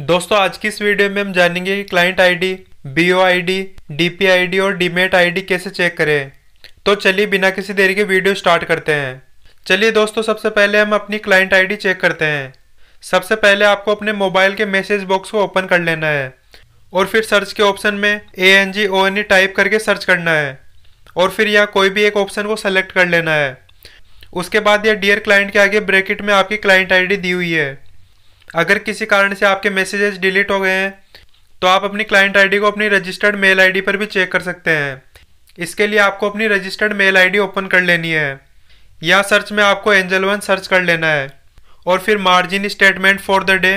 दोस्तों आज की इस वीडियो में हम जानेंगे कि client ID, BO ID, DPID और डीमेट आईडी कैसे चेक करें तो चलिए बिना किसी देरी के वीडियो स्टार्ट करते हैं चलिए दोस्तों सबसे पहले हम अपनी क्लाइंट आईडी चेक करते हैं सबसे पहले आपको अपने मोबाइल के मैसेज बॉक्स को ओपन कर लेना है और फिर सर्च के ऑप्शन में A N G O N E type करके सर्च करना है और फिर यहाँ कोई भी एक ऑप्शन को सेलेक्ट कर लेना है उसके बाद यह डियर क्लाइंट के आगे ब्रैकेट में आपकी क्लाइंट आईडी दी हुई है अगर किसी कारण से आपके मैसेजेस डिलीट हो गए हैं तो आप अपनी क्लाइंट आईडी को अपनी रजिस्टर्ड मेल आईडी पर भी चेक कर सकते हैं इसके लिए आपको अपनी रजिस्टर्ड मेल आईडी ओपन कर लेनी है या सर्च में आपको एंजल वन सर्च कर लेना है और फिर margin statement for the day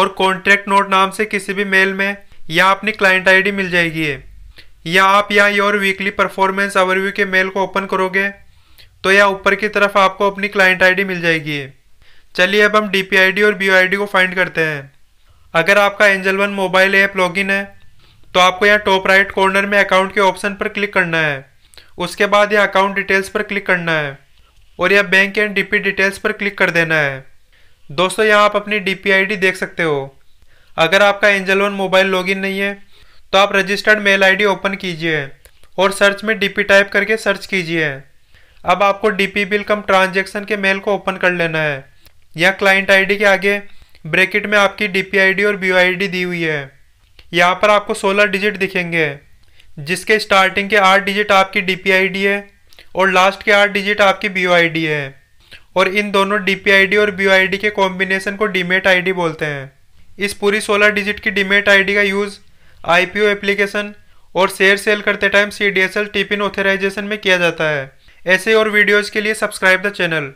और कॉन्ट्रैक्ट नोट नाम से किसी भी मेल में या अपनी क्लाइंट आईडी मिल जाएगी या आप या योर वीकली परफॉर्मेंस ओवरव्यू के मेल को ओपन करोगे तो या ऊपर की तरफ आपको अपनी क्लाइंट आईडी मिल जाएगी चलिए अब हम डी और बी को फाइंड करते हैं अगर आपका Angel One mobile app login है तो आपको यहाँ टॉप राइट कॉर्नर में अकाउंट के ऑप्शन पर क्लिक करना है उसके बाद यहाँ अकाउंट डिटेल्स पर क्लिक करना है और यह बैंक एंड डीपी डिटेल्स पर क्लिक कर देना है दोस्तों यहाँ आप अपनी डीपी देख सकते हो अगर आपका एंजल वन मोबाइल लॉगिन नहीं है तो आप रजिस्टर्ड मेल आईडी ओपन कीजिए और सर्च में डीपी टाइप करके सर्च कीजिए अब आपको डीपी बिल कम ट्रांजेक्शन के मेल को ओपन कर लेना है या क्लाइंट आईडी के आगे ब्रैकेट में आपकी डीपीआईडी और बीओआईडी दी हुई है यहाँ पर आपको 16 डिजिट दिखेंगे जिसके स्टार्टिंग के आठ डिजिट आपकी डीपीआईडी है और लास्ट के आठ डिजिट आपकी बीओआईडी है और इन दोनों डीपीआईडी और बीओआईडी के कॉम्बिनेशन को डीमेट आईडी बोलते हैं इस पूरी सोलह डिजिट की डीमेट आईडी का यूज़ आईपीओ एप्लीकेशन और शेयर सेल करते time C D S TPIN authorization में किया जाता है ऐसे और वीडियोज़ के लिए सब्सक्राइब द चैनल